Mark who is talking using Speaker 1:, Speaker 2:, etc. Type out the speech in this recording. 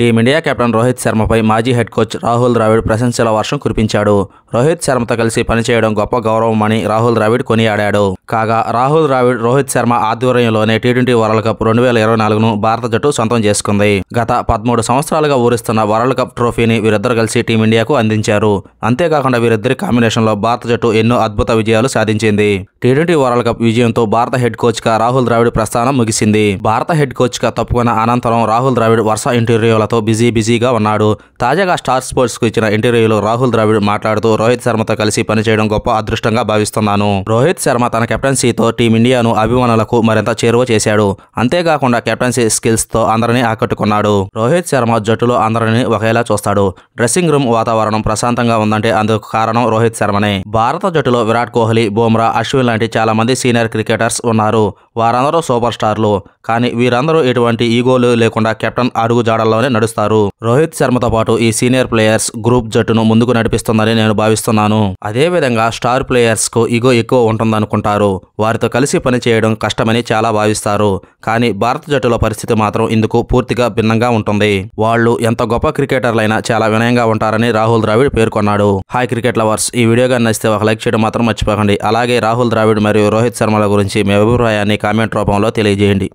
Speaker 1: team India captain Rohit శర్మపై మాజీ head coach Rahul Dravid ప్రశంసల వర్షం కురిపించాడు రోహిత్ శర్మతో కలిసి పనిచేయడం గొప్ప గౌరవమని రాహుల్ ద్రావిడ్ కొనియాడాడు కాగా రాహుల్ ద్రావిడ్ రోహిత్ శర్మ ఆధ్వర్యంలోనే టీ ట్వంటీ వరల్డ్ కప్ రెండు వేల ఇరవై నాలుగును భారత జట్టు సొంతం చేసుకుంది గత పదమూడు సంవత్సరాలుగా ఊరిస్తున్న వరల్డ్ కప్ ట్రోఫీని వీరిద్దరు కలిసి టీమిండియాకు అందించారు అంతేకాకుండా వీరిద్దరి కాంబినేషన్లో భారత జట్టు ఎన్నో అద్భుత విజయాలు సాధించింది టీ ట్వంటీ వరల్డ్ కప్ విజయంతో భారత హెడ్ కోచ్గా రాహుల్ ద్రావిడ్ ప్రస్థానం ముగిసింది భారత హెడ్ కోచ్గా తప్పుకున్న అనంతరం రాహుల్ ద్రావిడ్ వరుస ఇంటర్వ్యూల శర్మతో బిజీ బిజీగా ఉన్నాడు తాజాగా స్టార్ స్పోర్ట్స్కు ఇచ్చిన ఇంటర్వ్యూలో రాహుల్ ద్రావిడ్ మాట్లాడుతూ రోహిత్ శర్మతో కలిసి పనిచేయడం గొప్ప అదృష్టంగా భావిస్తున్నాను రోహిత్ శర్మ తన కెప్టెన్సీతో టీమిండియాను అభిమానులకు మరింత చేరువ చేశాడు అంతేకాకుండా కెప్టెన్సీ స్కిల్స్తో అందరినీ ఆకట్టుకున్నాడు రోహిత్ శర్మ జట్టులో అందరినీ ఒకేలా చూస్తాడు డ్రెస్సింగ్ రూమ్ వాతావరణం ప్రశాంతంగా ఉందంటే అందుకు కారణం రోహిత్ శర్మనే భారత జట్టులో విరాట్ కోహ్లీ బుమ్రా అశ్విన్ లాంటి చాలా మంది సీనియర్ క్రికెటర్స్ ఉన్నారు వారందరూ సూపర్ స్టార్లు కానీ వీరందరూ ఎటువంటి ఈగోలు లేకుండా కెప్టెన్ అడుగు జాడల్లోనే నడుస్తారు రోహిత్ శర్మతో పాటు ఈ సీనియర్ ప్లేయర్స్ గ్రూప్ జట్టును ముందుకు నడిపిస్తుందని నేను భావిస్తున్నాను అదేవిధంగా స్టార్ ప్లేయర్స్ కు ఈగో ఎక్కువ ఉంటుందనుకుంటారు వారితో కలిసి పనిచేయడం కష్టమని చాలా భావిస్తారు కానీ భారత జట్టులో పరిస్థితి మాత్రం ఇందుకు పూర్తిగా భిన్నంగా ఉంటుంది వాళ్ళు ఎంత గొప్ప క్రికెటర్లైనా చాలా వినయంగా ఉంటారని రాహుల్ ద్రావిడ్ పేర్కొన్నాడు హాయ్ క్రికెట్ లవర్స్ ఈ వీడియో నచ్చితే ఒక లైక్ చేయడం మాత్రం మర్చిపోకండి అలాగే రాహుల్ ద్రావిడ్ మరియు రోహిత్ శర్మల గురించి మీ అభిప్రాయాన్ని కామెంట్ రూపంలో తెలియజేయండి